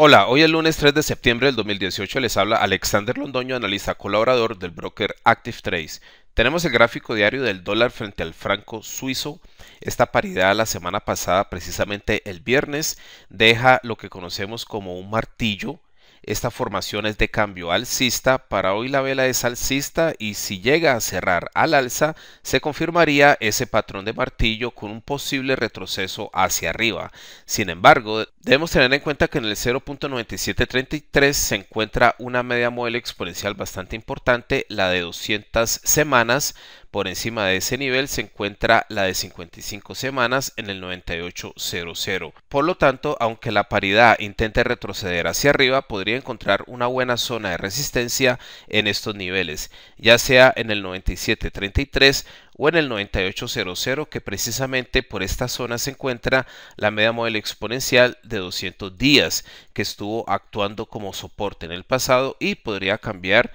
Hola, hoy el lunes 3 de septiembre del 2018 les habla Alexander Londoño, analista colaborador del broker Active Tenemos el gráfico diario del dólar frente al franco suizo. Esta paridad la semana pasada, precisamente el viernes, deja lo que conocemos como un martillo esta formación es de cambio alcista, para hoy la vela es alcista y si llega a cerrar al alza, se confirmaría ese patrón de martillo con un posible retroceso hacia arriba. Sin embargo, debemos tener en cuenta que en el 0.9733 se encuentra una media modelo exponencial bastante importante, la de 200 semanas, por encima de ese nivel se encuentra la de 55 semanas en el 98.00. Por lo tanto, aunque la paridad intente retroceder hacia arriba, podría encontrar una buena zona de resistencia en estos niveles, ya sea en el 97.33 o en el 9800 que precisamente por esta zona se encuentra la media móvil exponencial de 200 días que estuvo actuando como soporte en el pasado y podría cambiar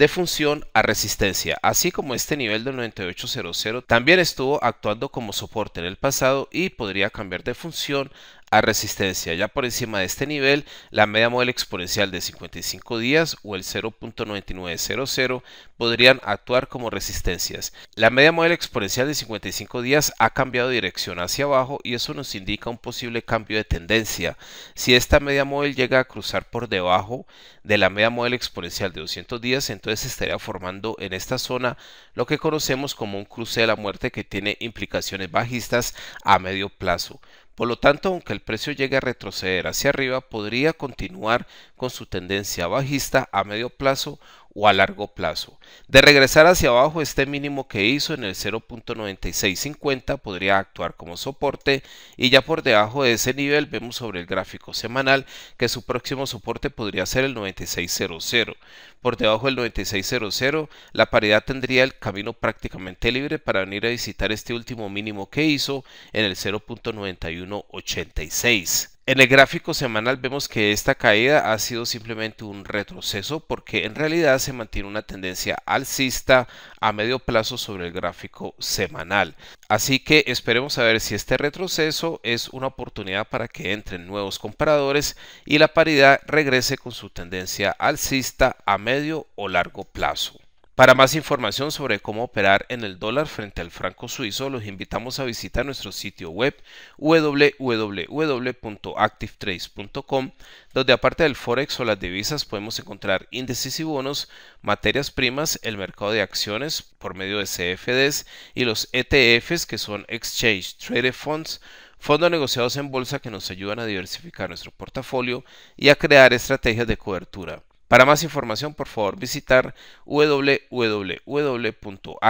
de función a resistencia, así como este nivel del 9800 también estuvo actuando como soporte en el pasado y podría cambiar de función a resistencia. Ya por encima de este nivel, la media móvil exponencial de 55 días o el 0.9900 podrían actuar como resistencias. La media móvil exponencial de 55 días ha cambiado de dirección hacia abajo y eso nos indica un posible cambio de tendencia. Si esta media móvil llega a cruzar por debajo de la media móvil exponencial de 200 días, entonces estaría formando en esta zona lo que conocemos como un cruce de la muerte que tiene implicaciones bajistas a medio plazo. Por lo tanto, aunque el precio llegue a retroceder hacia arriba, podría continuar con su tendencia bajista a medio plazo o a largo plazo. De regresar hacia abajo, este mínimo que hizo en el 0.9650 podría actuar como soporte y ya por debajo de ese nivel vemos sobre el gráfico semanal que su próximo soporte podría ser el 9600. Por debajo del 9600, la paridad tendría el camino prácticamente libre para venir a visitar este último mínimo que hizo en el 0.9186. En el gráfico semanal vemos que esta caída ha sido simplemente un retroceso porque en realidad se mantiene una tendencia alcista a medio plazo sobre el gráfico semanal. Así que esperemos a ver si este retroceso es una oportunidad para que entren nuevos compradores y la paridad regrese con su tendencia alcista a medio o largo plazo. Para más información sobre cómo operar en el dólar frente al franco suizo, los invitamos a visitar nuestro sitio web www.activetrace.com, donde aparte del forex o las divisas podemos encontrar índices y bonos, materias primas, el mercado de acciones por medio de CFDs y los ETFs que son Exchange Traded Funds fondos negociados en bolsa que nos ayudan a diversificar nuestro portafolio y a crear estrategias de cobertura. Para más información, por favor, visitar www.activetrace.com.